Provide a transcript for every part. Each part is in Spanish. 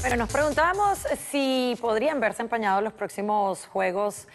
Bueno, nos preguntábamos si podrían verse empañados los próximos Juegos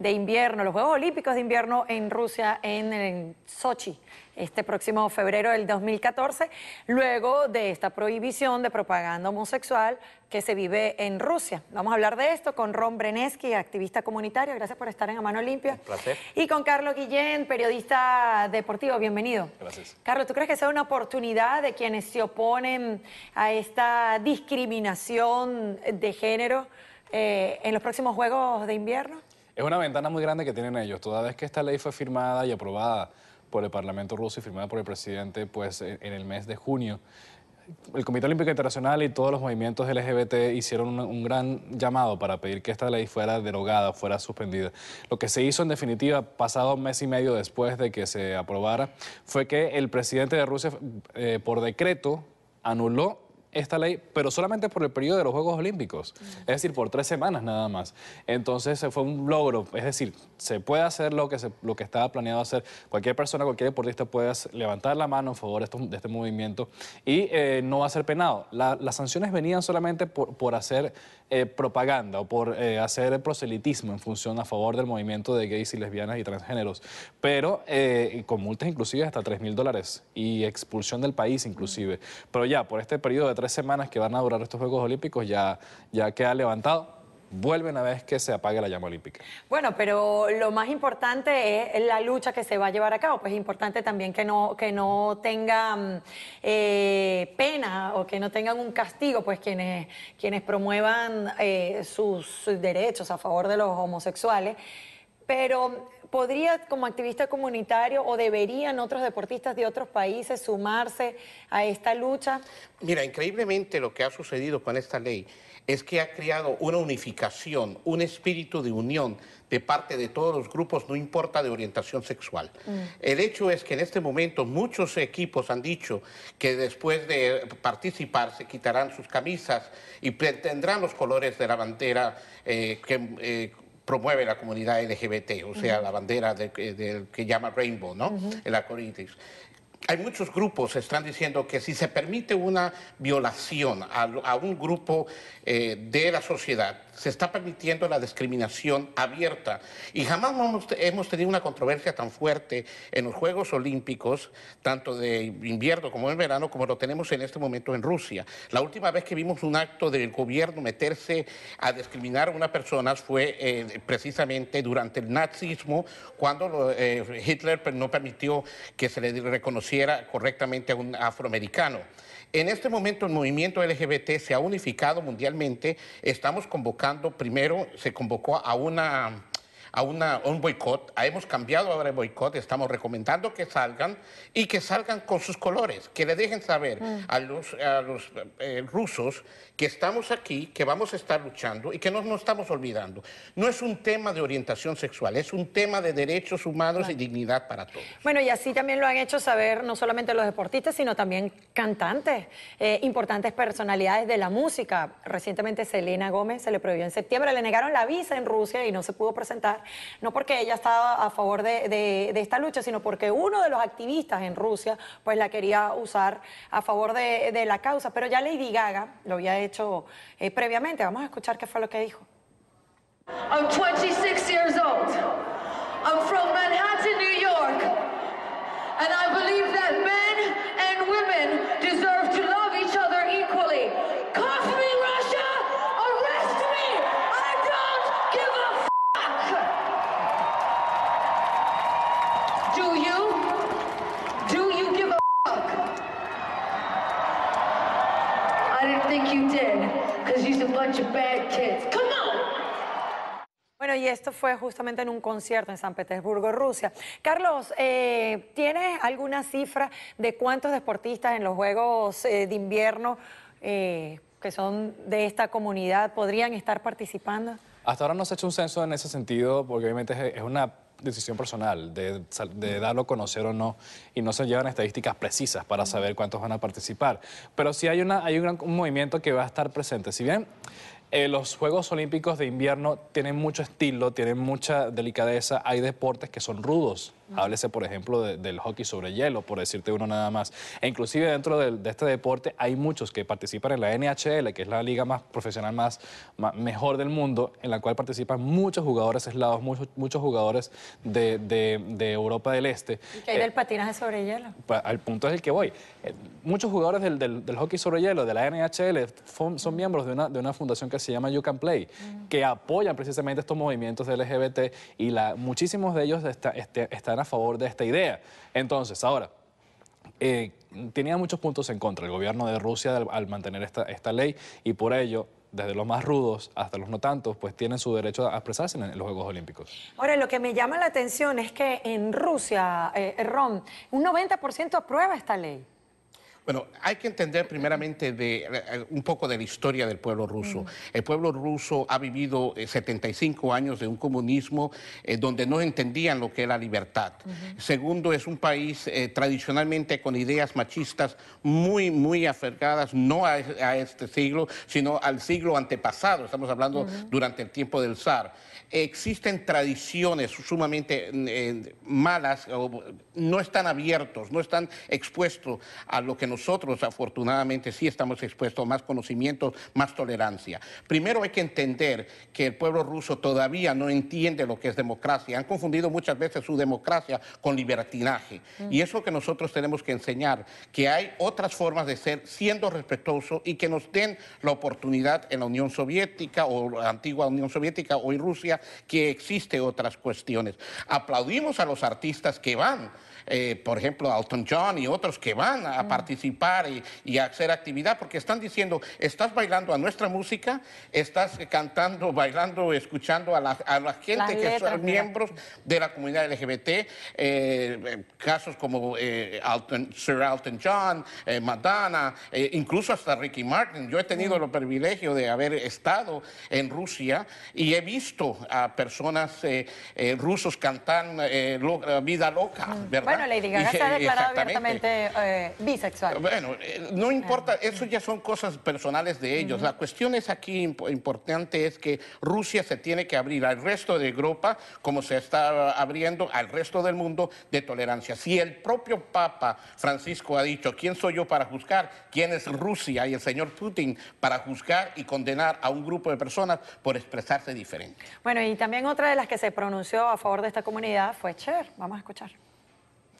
de invierno, los Juegos Olímpicos de invierno en Rusia, en, en Sochi este próximo febrero del 2014, luego de esta prohibición de propaganda homosexual que se vive en Rusia. Vamos a hablar de esto con Ron Brenesky, activista comunitario. Gracias por estar en A Mano Limpia. placer. Y con Carlos Guillén, periodista deportivo. Bienvenido. Gracias. Carlos, ¿tú crees que sea una oportunidad de quienes se oponen a esta discriminación de género eh, en los próximos Juegos de Invierno? Es una ventana muy grande que tienen ellos. Toda vez que esta ley fue firmada y aprobada por el Parlamento ruso y firmada por el presidente pues, en el mes de junio. El Comité Olímpico Internacional y todos los movimientos LGBT hicieron un, gran llamado para pedir que esta ley fuera derogada, fuera suspendida. Lo que se hizo en definitiva, pasado un mes y medio después de que se aprobara, fue que el presidente de Rusia, eh, por decreto, anuló esta ley, pero solamente por el periodo de los Juegos Olímpicos, mm. es decir, por tres semanas nada más. Entonces fue un logro, es decir, se puede hacer lo que, se, lo que estaba planeado hacer. Cualquier persona, cualquier deportista puede levantar la mano en favor de, este movimiento y eh, no va a ser penado. las sanciones venían solamente por, por hacer eh, propaganda o por eh, hacer proselitismo en función a favor del movimiento de gays y lesbianas y transgéneros, pero con multas inclusive hasta 3 mil dólares y expulsión del país inclusive. Mm. Pero ya, por este periodo de tres semanas que van a durar estos Juegos Olímpicos ya, ya queda levantado vuelven a vez que se apague la llama olímpica. Bueno, pero lo más importante es la lucha que se va a llevar a cabo. Pues es importante también que no, que no tengan eh, pena o que no tengan un castigo, pues quienes, quienes promuevan eh, sus derechos a favor de los homosexuales. Pero ¿Podría como activista comunitario o deberían otros deportistas de otros países sumarse a esta lucha? Mira, increíblemente lo que ha sucedido con esta ley es que ha creado una unificación, un espíritu de unión de parte de todos los grupos, no importa de orientación sexual. Mm. El hecho es que en este momento muchos equipos han dicho que después de participar se quitarán sus camisas y tendrán los colores de la bandera eh, que, eh, promueve la comunidad LGBT, o sea, la bandera del que llama Rainbow, ¿no? El arcoíris hay muchos grupos que están diciendo que si se permite una violación a, un grupo eh, de la sociedad, se está permitiendo la discriminación abierta. Y jamás hemos, tenido una controversia tan fuerte en los Juegos Olímpicos, tanto de invierno como en verano, como lo tenemos en este momento en Rusia. La última vez que vimos un acto del gobierno meterse a discriminar a una persona fue eh, precisamente durante el nazismo, cuando eh, Hitler pues, no permitió que se le reconociera correctamente a un afroamericano. En este momento el movimiento LGBT se ha unificado mundialmente. Estamos convocando, primero se convocó a una a, un boicot. Ah, hemos cambiado ahora el boicot, estamos recomendando que salgan y que salgan con sus colores, que le dejen saber mm. a los, a los eh, rusos que estamos aquí, que vamos a estar luchando y que no nos estamos olvidando. No es un tema de orientación sexual, es un tema de derechos humanos y dignidad para todos. Bueno, y así también lo han hecho saber no solamente los deportistas, sino también cantantes, eh, importantes personalidades de la música. Recientemente Selena Gómez se le prohibió en septiembre, le negaron la visa en Rusia y no se pudo presentar no porque ella estaba a favor de, esta lucha, sino porque uno de los activistas en Rusia pues la quería usar a favor de, la causa. Pero ya Lady Gaga lo había hecho eh, previamente. Vamos a escuchar qué fue lo que dijo. I'm 26 years old. I'm from Manhattan, New York. And I believe that men y esto fue justamente en un concierto en San Petersburgo, Rusia. Carlos, eh, ¿tienes alguna cifra de cuántos deportistas en los Juegos eh, de Invierno eh, que son de esta comunidad podrían estar participando? Hasta ahora no se ha hecho un censo en ese sentido, porque obviamente es una decisión personal de, darlo a conocer o no y no se llevan estadísticas precisas para saber cuántos van a participar. Pero sí hay, un gran un movimiento que va a estar presente. Si bien eh, los Juegos Olímpicos de invierno tienen mucho estilo, tienen mucha delicadeza. Hay deportes que son rudos, Háblese, por ejemplo, del hockey sobre hielo, por decirte uno nada más. E inclusive dentro de, este deporte hay muchos que participan en la NHL, que es la liga más profesional, más, mejor del mundo, en la cual participan muchos jugadores aislados, muchos, muchos jugadores de, Europa del Este. ¿Y qué hay del eh, patinaje sobre hielo? Al punto es el que voy. Eh, muchos jugadores del, hockey sobre hielo, de la NHL, son, miembros de una, de una fundación que se llama You Can Play, que apoyan precisamente estos movimientos LGBT y la, muchísimos de ellos está, están a favor de esta idea. Entonces, ahora, eh, tenía muchos puntos en contra el gobierno de Rusia al, mantener esta, ley y por ello desde los más rudos hasta los no tantos, pues tienen su derecho a expresarse en los Juegos Olímpicos. Ahora, lo que me llama la atención es que en Rusia, eh, un 90% aprueba esta ley. Bueno, hay que entender primeramente de, eh, un poco de la historia del pueblo ruso. Mm. El pueblo ruso ha vivido 75 eh, años de un comunismo eh, donde no entendían lo que era libertad. Segundo, es un país tradicionalmente con ideas machistas muy, muy aferradas, no a, este siglo, sino al siglo antepasado. Estamos hablando durante el tiempo del zar existen tradiciones sumamente mm, eh, malas, no están abiertos, no están expuestos a lo que nosotros afortunadamente sí estamos expuestos, a más conocimiento, más tolerancia. Primero hay que entender que el pueblo ruso todavía no entiende lo que es democracia. Han confundido muchas veces su democracia con libertinaje. Mm. Y eso que nosotros tenemos que enseñar, que hay otras formas de ser siendo respetuoso y que nos den la oportunidad en la Unión Soviética o la antigua Unión Soviética, o en Rusia, que existen otras cuestiones. Aplaudimos a los artistas que van, eh, por ejemplo, Alton John y otros que van a participar y, a hacer actividad, porque están diciendo, estás bailando a nuestra música, estás cantando, bailando, escuchando a la, gente que son miembros de la comunidad LGBT, eh, casos como eh, Sir Alton John, Madonna, incluso hasta Ricky Martin. Yo he tenido el privilegio de haber estado en Rusia y he visto a personas rusos cantar Vida Loca, ¿verdad? Bueno, Lady Gaga se ha declarado abiertamente eh, bisexual. Bueno, eh, no importa, eso ya son cosas personales de ellos. La cuestión es aquí importante es que Rusia se tiene que abrir al resto de Europa, como se está abriendo al resto del mundo de tolerancia. Si el propio Papa Francisco ha dicho, ¿quién soy yo para juzgar? ¿Quién es Rusia y el señor Putin para juzgar y condenar a un grupo de personas por expresarse diferente? Bueno, y también otra de las que se pronunció a favor de esta comunidad fue Cher. Vamos a escuchar.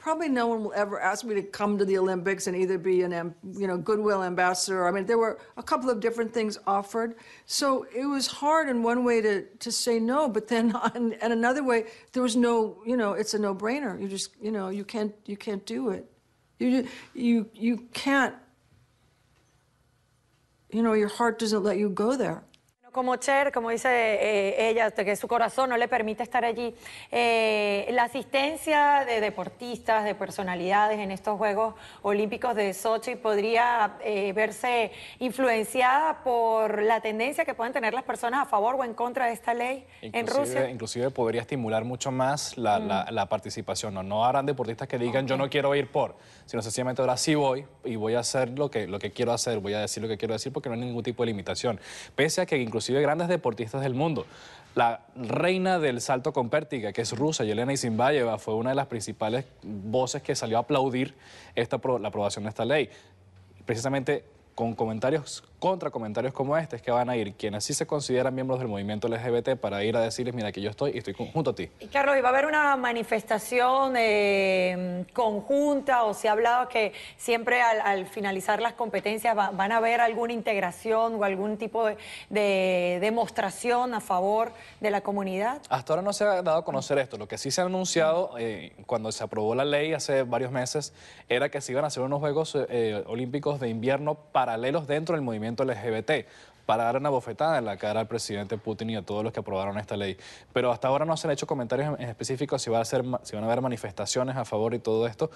probably no one will ever ask me to come to the Olympics and either be an you know goodwill ambassador. I mean, there were a couple of different things offered, so it was hard in one way to to say no, but then on, and another way there was no you know it's a no brainer. You just you know you can't you can't do it. You you you can't. You know your heart doesn't let you go there. como Cher, como dice eh, ella, que su corazón no le permite estar allí. Eh, la asistencia de deportistas, de personalidades en estos Juegos Olímpicos de Sochi podría eh, verse influenciada por la tendencia que pueden tener las personas a favor o en contra de esta ley en Rusia. Inclusive podría estimular mucho más la, participación. No, no harán deportistas que digan yo no quiero ir por, sino sencillamente ahora sí voy y voy a hacer lo que, lo que quiero hacer, voy a decir lo que quiero decir porque no hay ningún tipo de limitación. Pese a que incluso inclusive grandes deportistas del mundo. La reina del salto con pértiga, que es rusa, Yelena Isinbayeva, fue una de las principales voces que salió a aplaudir la aprobación de esta ley. Precisamente con comentarios contra comentarios como este es que van a ir quienes sí se consideran miembros del movimiento LGBT para ir a decirles, mira, que yo estoy y estoy junto a ti. Y Carlos, ¿y va a haber una manifestación eh, conjunta o se ha hablado que siempre al, finalizar las competencias van a haber alguna integración o algún tipo de, demostración a favor de la comunidad? Hasta ahora no se ha dado a conocer esto. Lo que sí se ha anunciado eh, cuando se aprobó la ley hace varios meses era que se iban a hacer unos Juegos eh, Olímpicos de invierno para paralelos dentro del movimiento LGBT para dar una bofetada en la cara al presidente Putin y a todos los que aprobaron esta ley. Pero hasta ahora no se han hecho comentarios en específicos si, va a ser, si van a haber manifestaciones a favor y todo esto.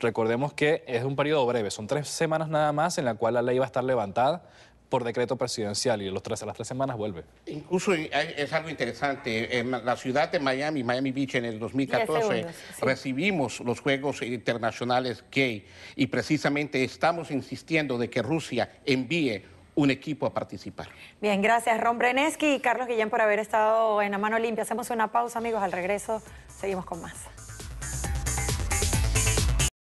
Recordemos que es un periodo breve, son tres semanas nada más en la cual la ley va a estar levantada por decreto presidencial y los tres, a las tres semanas vuelve. Incluso es algo interesante, en la ciudad de Miami, Miami Beach, en el 2014 recibimos los Juegos Internacionales Gay y precisamente estamos insistiendo de que Rusia envíe un equipo a participar. Bien, gracias Ron Brenesky y Carlos Guillén por haber estado en la mano limpia. Hacemos una pausa, amigos, al regreso seguimos con más.